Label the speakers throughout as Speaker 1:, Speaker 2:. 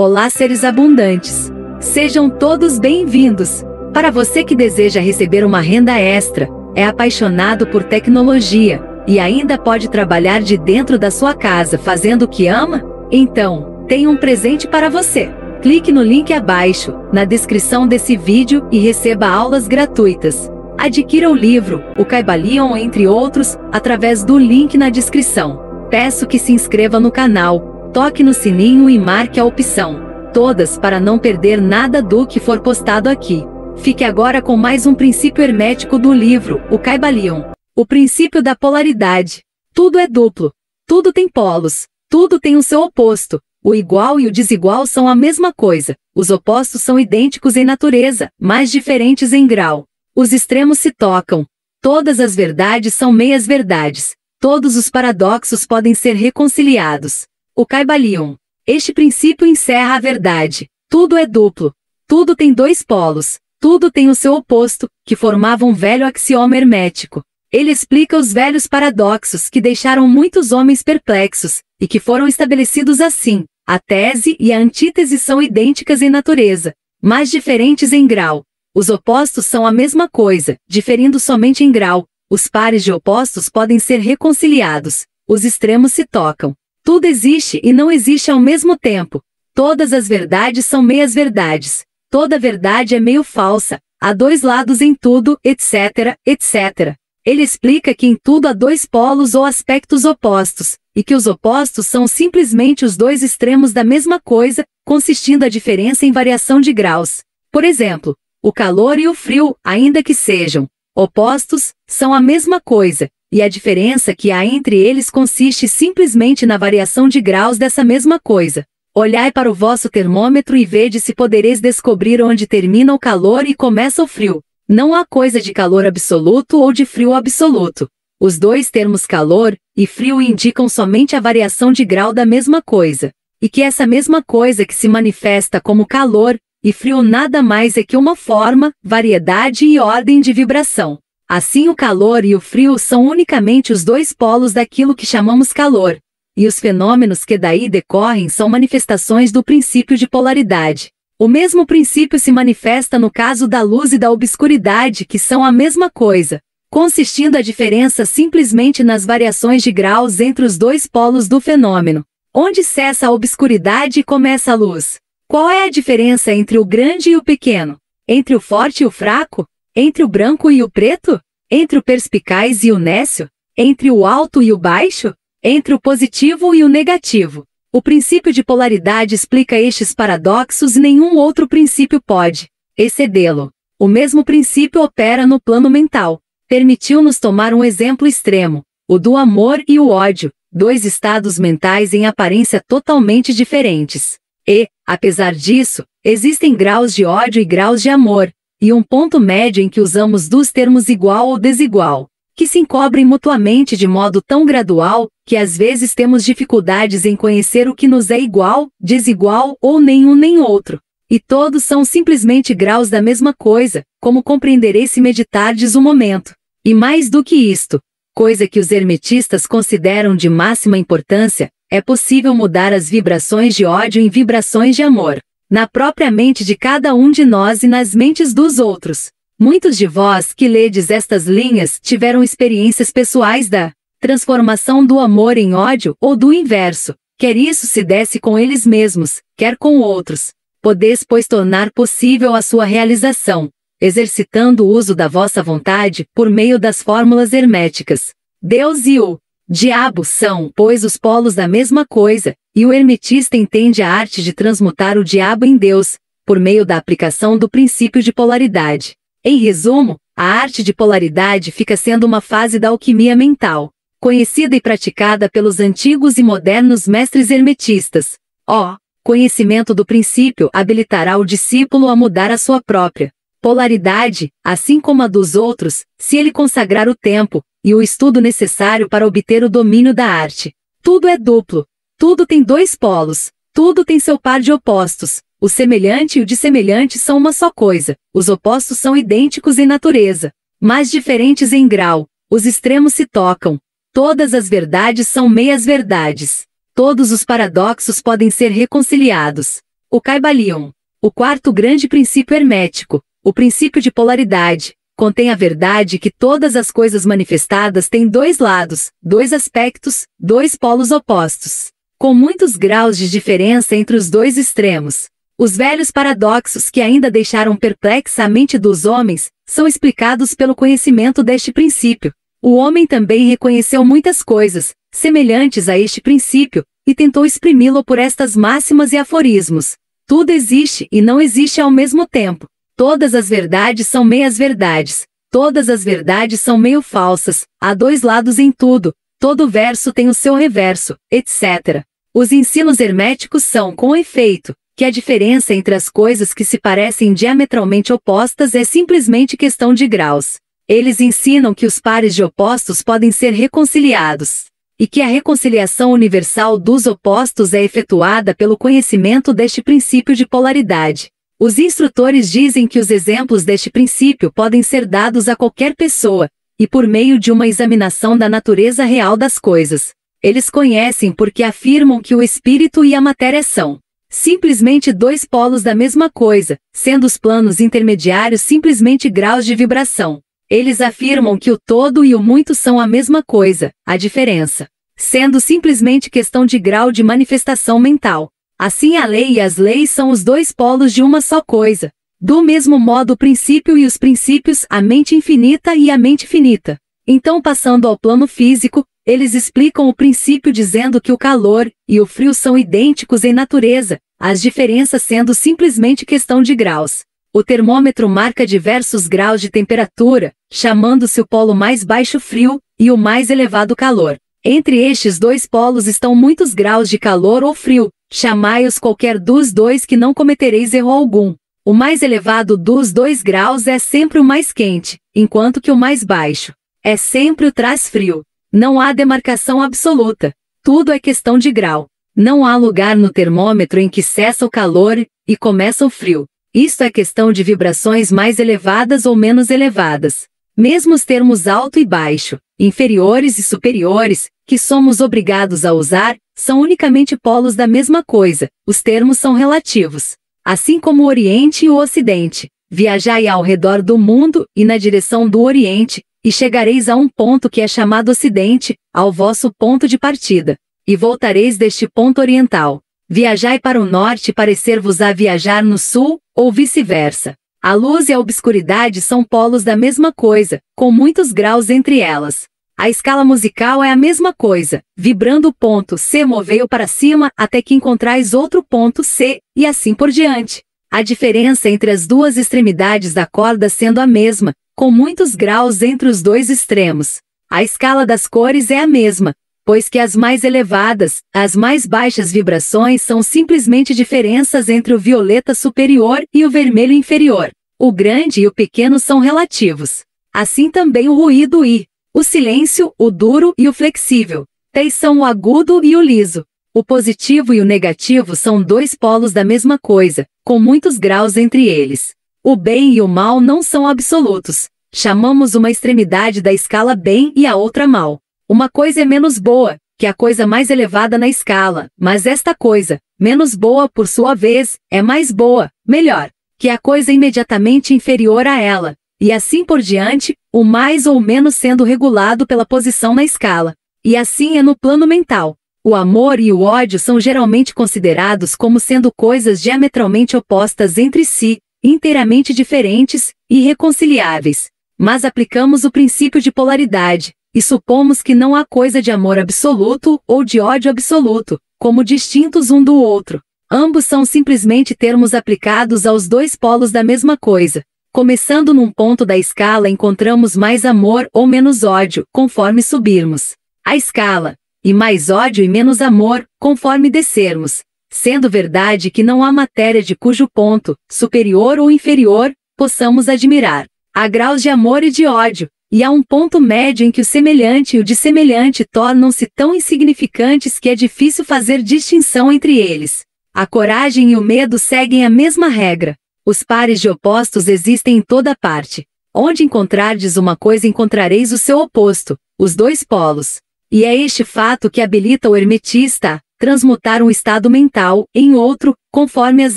Speaker 1: Olá, seres abundantes! Sejam todos bem-vindos! Para você que deseja receber uma renda extra, é apaixonado por tecnologia e ainda pode trabalhar de dentro da sua casa fazendo o que ama? Então, tenho um presente para você! Clique no link abaixo, na descrição desse vídeo e receba aulas gratuitas. Adquira o livro, o Caibalion entre outros, através do link na descrição. Peço que se inscreva no canal, Toque no sininho e marque a opção todas para não perder nada do que for postado aqui. Fique agora com mais um princípio hermético do livro, o Caibalion. O princípio da polaridade. Tudo é duplo. Tudo tem polos. Tudo tem o seu oposto. O igual e o desigual são a mesma coisa. Os opostos são idênticos em natureza, mas diferentes em grau. Os extremos se tocam. Todas as verdades são meias verdades. Todos os paradoxos podem ser reconciliados o Caibalion. Este princípio encerra a verdade. Tudo é duplo. Tudo tem dois polos. Tudo tem o seu oposto, que formava um velho axioma hermético. Ele explica os velhos paradoxos que deixaram muitos homens perplexos, e que foram estabelecidos assim. A tese e a antítese são idênticas em natureza, mas diferentes em grau. Os opostos são a mesma coisa, diferindo somente em grau. Os pares de opostos podem ser reconciliados. Os extremos se tocam. Tudo existe e não existe ao mesmo tempo. Todas as verdades são meias verdades. Toda verdade é meio falsa. Há dois lados em tudo, etc, etc. Ele explica que em tudo há dois polos ou aspectos opostos, e que os opostos são simplesmente os dois extremos da mesma coisa, consistindo a diferença em variação de graus. Por exemplo, o calor e o frio, ainda que sejam Opostos são a mesma coisa, e a diferença que há entre eles consiste simplesmente na variação de graus dessa mesma coisa. Olhai para o vosso termômetro e vede se podereis descobrir onde termina o calor e começa o frio. Não há coisa de calor absoluto ou de frio absoluto. Os dois termos calor e frio indicam somente a variação de grau da mesma coisa. E que essa mesma coisa que se manifesta como calor e frio nada mais é que uma forma, variedade e ordem de vibração. Assim, o calor e o frio são unicamente os dois polos daquilo que chamamos calor, e os fenômenos que daí decorrem são manifestações do princípio de polaridade. O mesmo princípio se manifesta no caso da luz e da obscuridade, que são a mesma coisa, consistindo a diferença simplesmente nas variações de graus entre os dois polos do fenômeno, onde cessa a obscuridade e começa a luz. Qual é a diferença entre o grande e o pequeno? Entre o forte e o fraco? Entre o branco e o preto? Entre o perspicaz e o nécio? Entre o alto e o baixo? Entre o positivo e o negativo? O princípio de polaridade explica estes paradoxos e nenhum outro princípio pode excedê-lo. O mesmo princípio opera no plano mental. Permitiu-nos tomar um exemplo extremo, o do amor e o ódio, dois estados mentais em aparência totalmente diferentes. E, apesar disso, existem graus de ódio e graus de amor, e um ponto médio em que usamos dos termos igual ou desigual, que se encobrem mutuamente de modo tão gradual que às vezes temos dificuldades em conhecer o que nos é igual, desigual ou nenhum nem outro. E todos são simplesmente graus da mesma coisa, como compreenderei se meditardes um momento. E mais do que isto, coisa que os hermetistas consideram de máxima importância, é possível mudar as vibrações de ódio em vibrações de amor, na própria mente de cada um de nós e nas mentes dos outros. Muitos de vós que ledes estas linhas tiveram experiências pessoais da transformação do amor em ódio ou do inverso, quer isso se desse com eles mesmos, quer com outros. Podeis, pois, tornar possível a sua realização, exercitando o uso da vossa vontade por meio das fórmulas herméticas. Deus e o Diabos são, pois, os polos da mesma coisa, e o hermetista entende a arte de transmutar o diabo em Deus, por meio da aplicação do princípio de polaridade. Em resumo, a arte de polaridade fica sendo uma fase da alquimia mental, conhecida e praticada pelos antigos e modernos mestres hermetistas. O conhecimento do princípio habilitará o discípulo a mudar a sua própria polaridade, assim como a dos outros, se ele consagrar o tempo, e o estudo necessário para obter o domínio da arte. Tudo é duplo, tudo tem dois polos, tudo tem seu par de opostos. O semelhante e o dissemelhante são uma só coisa, os opostos são idênticos em natureza, mas diferentes em grau, os extremos se tocam. Todas as verdades são meias-verdades. Todos os paradoxos podem ser reconciliados. O Caibalion, o quarto grande princípio hermético, o princípio de polaridade, contém a verdade que todas as coisas manifestadas têm dois lados, dois aspectos, dois polos opostos, com muitos graus de diferença entre os dois extremos. Os velhos paradoxos que ainda deixaram perplexa a mente dos homens são explicados pelo conhecimento deste princípio. O homem também reconheceu muitas coisas, semelhantes a este princípio, e tentou exprimi-lo por estas máximas e aforismos. Tudo existe e não existe ao mesmo tempo. Todas as verdades são meias-verdades, todas as verdades são meio falsas, há dois lados em tudo, todo verso tem o seu reverso, etc. Os ensinos herméticos são, com efeito, que a diferença entre as coisas que se parecem diametralmente opostas é simplesmente questão de graus. Eles ensinam que os pares de opostos podem ser reconciliados, e que a reconciliação universal dos opostos é efetuada pelo conhecimento deste princípio de polaridade. Os instrutores dizem que os exemplos deste princípio podem ser dados a qualquer pessoa, e por meio de uma examinação da natureza real das coisas. Eles conhecem porque afirmam que o espírito e a matéria são simplesmente dois polos da mesma coisa, sendo os planos intermediários simplesmente graus de vibração. Eles afirmam que o todo e o muito são a mesma coisa, a diferença sendo simplesmente questão de grau de manifestação mental. Assim a lei e as leis são os dois polos de uma só coisa. Do mesmo modo o princípio e os princípios, a mente infinita e a mente finita. Então passando ao plano físico, eles explicam o princípio dizendo que o calor e o frio são idênticos em natureza, as diferenças sendo simplesmente questão de graus. O termômetro marca diversos graus de temperatura, chamando-se o polo mais baixo frio e o mais elevado calor. Entre estes dois polos estão muitos graus de calor ou frio, Chamai-os qualquer dos dois que não cometereis erro algum. O mais elevado dos dois graus é sempre o mais quente, enquanto que o mais baixo é sempre o trás frio. Não há demarcação absoluta. Tudo é questão de grau. Não há lugar no termômetro em que cessa o calor e começa o frio. Isto é questão de vibrações mais elevadas ou menos elevadas mesmo os termos alto e baixo, inferiores e superiores, que somos obrigados a usar, são unicamente polos da mesma coisa, os termos são relativos. Assim como o Oriente e o Ocidente, viajai ao redor do mundo e na direção do Oriente, e chegareis a um ponto que é chamado Ocidente, ao vosso ponto de partida, e voltareis deste ponto oriental. Viajai para o norte e parecer-vos a viajar no sul, ou vice-versa. A luz e a obscuridade são polos da mesma coisa, com muitos graus entre elas. A escala musical é a mesma coisa, vibrando o ponto C moveu para cima até que encontrais outro ponto C, e assim por diante. A diferença entre as duas extremidades da corda sendo a mesma, com muitos graus entre os dois extremos. A escala das cores é a mesma, pois que as mais elevadas, as mais baixas vibrações são simplesmente diferenças entre o violeta superior e o vermelho inferior. O grande e o pequeno são relativos. Assim também o ruído e o silêncio, o duro e o flexível. Teis são o agudo e o liso. O positivo e o negativo são dois polos da mesma coisa, com muitos graus entre eles. O bem e o mal não são absolutos. Chamamos uma extremidade da escala bem e a outra mal. Uma coisa é menos boa, que a coisa mais elevada na escala, mas esta coisa, menos boa por sua vez, é mais boa, melhor, que a coisa imediatamente inferior a ela, e assim por diante, o mais ou menos sendo regulado pela posição na escala. E assim é no plano mental. O amor e o ódio são geralmente considerados como sendo coisas diametralmente opostas entre si, inteiramente diferentes, e irreconciliáveis. Mas aplicamos o princípio de polaridade, e supomos que não há coisa de amor absoluto ou de ódio absoluto, como distintos um do outro. Ambos são simplesmente termos aplicados aos dois polos da mesma coisa. Começando num ponto da escala, encontramos mais amor ou menos ódio, conforme subirmos a escala, e mais ódio e menos amor, conforme descermos. Sendo verdade que não há matéria de cujo ponto, superior ou inferior, possamos admirar. Há graus de amor e de ódio, e há um ponto médio em que o semelhante e o dissemelhante tornam-se tão insignificantes que é difícil fazer distinção entre eles. A coragem e o medo seguem a mesma regra. Os pares de opostos existem em toda parte. Onde encontrardes uma coisa encontrareis o seu oposto, os dois polos. E é este fato que habilita o hermetista a transmutar um estado mental em outro, conforme as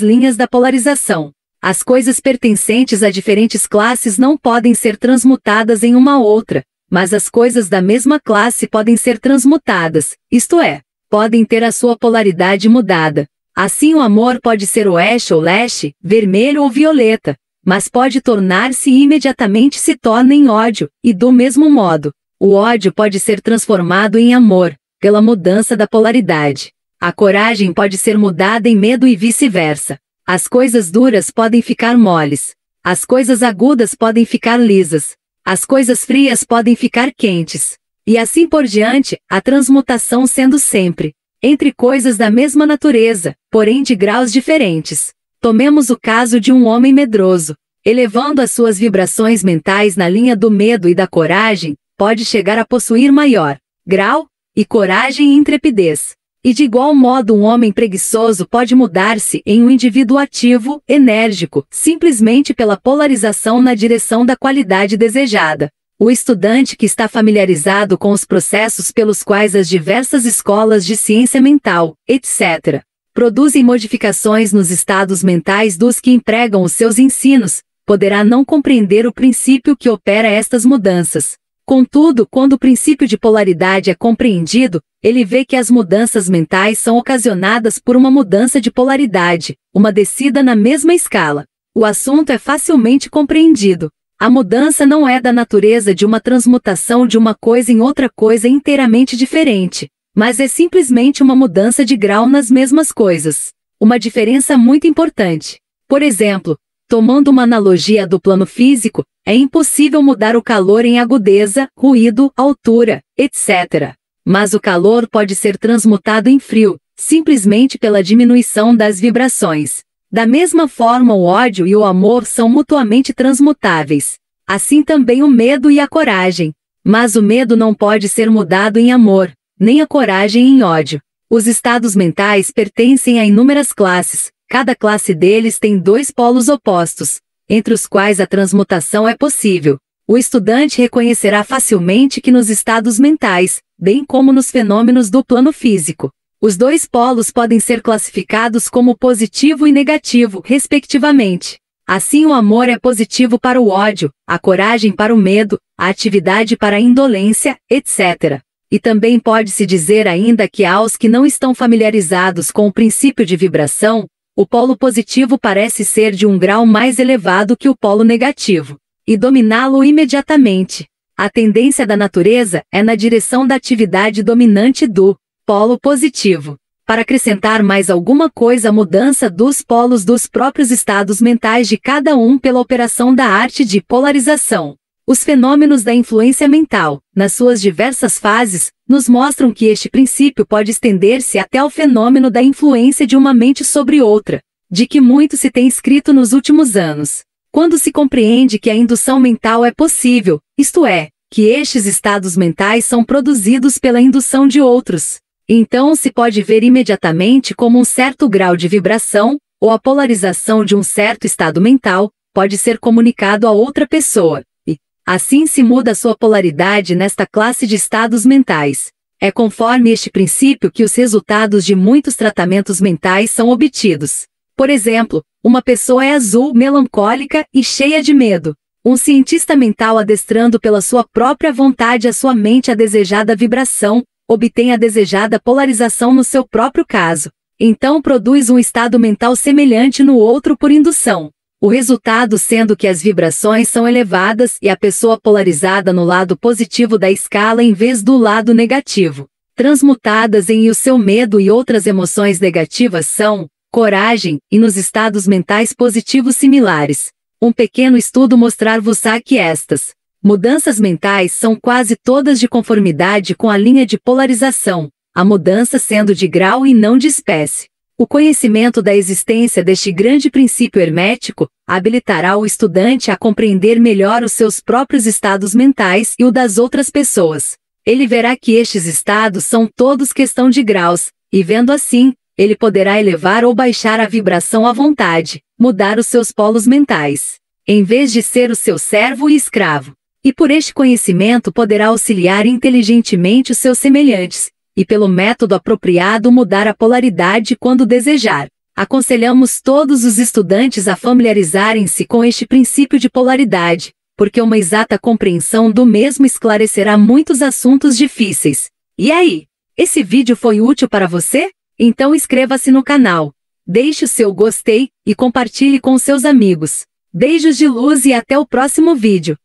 Speaker 1: linhas da polarização. As coisas pertencentes a diferentes classes não podem ser transmutadas em uma outra, mas as coisas da mesma classe podem ser transmutadas, isto é, podem ter a sua polaridade mudada. Assim o amor pode ser oeste ou leste, vermelho ou violeta, mas pode tornar-se imediatamente se torna em ódio, e do mesmo modo, o ódio pode ser transformado em amor, pela mudança da polaridade. A coragem pode ser mudada em medo e vice-versa. As coisas duras podem ficar moles. As coisas agudas podem ficar lisas. As coisas frias podem ficar quentes. E assim por diante, a transmutação sendo sempre entre coisas da mesma natureza, porém de graus diferentes. Tomemos o caso de um homem medroso. Elevando as suas vibrações mentais na linha do medo e da coragem, pode chegar a possuir maior grau e coragem e intrepidez. E de igual modo um homem preguiçoso pode mudar-se em um indivíduo ativo, enérgico, simplesmente pela polarização na direção da qualidade desejada. O estudante que está familiarizado com os processos pelos quais as diversas escolas de ciência mental, etc., produzem modificações nos estados mentais dos que empregam os seus ensinos, poderá não compreender o princípio que opera estas mudanças, Contudo, quando o princípio de polaridade é compreendido, ele vê que as mudanças mentais são ocasionadas por uma mudança de polaridade, uma descida na mesma escala. O assunto é facilmente compreendido. A mudança não é da natureza de uma transmutação de uma coisa em outra coisa inteiramente diferente, mas é simplesmente uma mudança de grau nas mesmas coisas. Uma diferença muito importante. Por exemplo, tomando uma analogia do plano físico, é impossível mudar o calor em agudeza, ruído, altura, etc. Mas o calor pode ser transmutado em frio, simplesmente pela diminuição das vibrações. Da mesma forma, o ódio e o amor são mutuamente transmutáveis. Assim também o medo e a coragem. Mas o medo não pode ser mudado em amor, nem a coragem em ódio. Os estados mentais pertencem a inúmeras classes, cada classe deles tem dois polos opostos, entre os quais a transmutação é possível, o estudante reconhecerá facilmente que nos estados mentais, bem como nos fenômenos do plano físico, os dois polos podem ser classificados como positivo e negativo, respectivamente. Assim, o amor é positivo para o ódio, a coragem para o medo, a atividade para a indolência, etc. E também pode-se dizer ainda que aos que não estão familiarizados com o princípio de vibração, o polo positivo parece ser de um grau mais elevado que o polo negativo, e dominá-lo imediatamente. A tendência da natureza é na direção da atividade dominante do polo positivo. Para acrescentar mais alguma coisa a mudança dos polos dos próprios estados mentais de cada um pela operação da arte de polarização. Os fenômenos da influência mental, nas suas diversas fases, nos mostram que este princípio pode estender-se até ao fenômeno da influência de uma mente sobre outra, de que muito se tem escrito nos últimos anos. Quando se compreende que a indução mental é possível, isto é, que estes estados mentais são produzidos pela indução de outros, então se pode ver imediatamente como um certo grau de vibração, ou a polarização de um certo estado mental, pode ser comunicado a outra pessoa. Assim se muda sua polaridade nesta classe de estados mentais. É conforme este princípio que os resultados de muitos tratamentos mentais são obtidos. Por exemplo, uma pessoa é azul, melancólica e cheia de medo. Um cientista mental adestrando pela sua própria vontade a sua mente a desejada vibração, obtém a desejada polarização no seu próprio caso. Então produz um estado mental semelhante no outro por indução o resultado sendo que as vibrações são elevadas e a pessoa polarizada no lado positivo da escala em vez do lado negativo, transmutadas em e o seu medo e outras emoções negativas são, coragem, e nos estados mentais positivos similares. Um pequeno estudo mostrar-vos-á que estas mudanças mentais são quase todas de conformidade com a linha de polarização, a mudança sendo de grau e não de espécie. O conhecimento da existência deste grande princípio hermético habilitará o estudante a compreender melhor os seus próprios estados mentais e o das outras pessoas. Ele verá que estes estados são todos questão de graus, e vendo assim, ele poderá elevar ou baixar a vibração à vontade, mudar os seus polos mentais, em vez de ser o seu servo e escravo. E por este conhecimento poderá auxiliar inteligentemente os seus semelhantes, e pelo método apropriado mudar a polaridade quando desejar. Aconselhamos todos os estudantes a familiarizarem-se com este princípio de polaridade, porque uma exata compreensão do mesmo esclarecerá muitos assuntos difíceis. E aí, esse vídeo foi útil para você? Então inscreva-se no canal, deixe o seu gostei e compartilhe com seus amigos. Beijos de luz e até o próximo vídeo.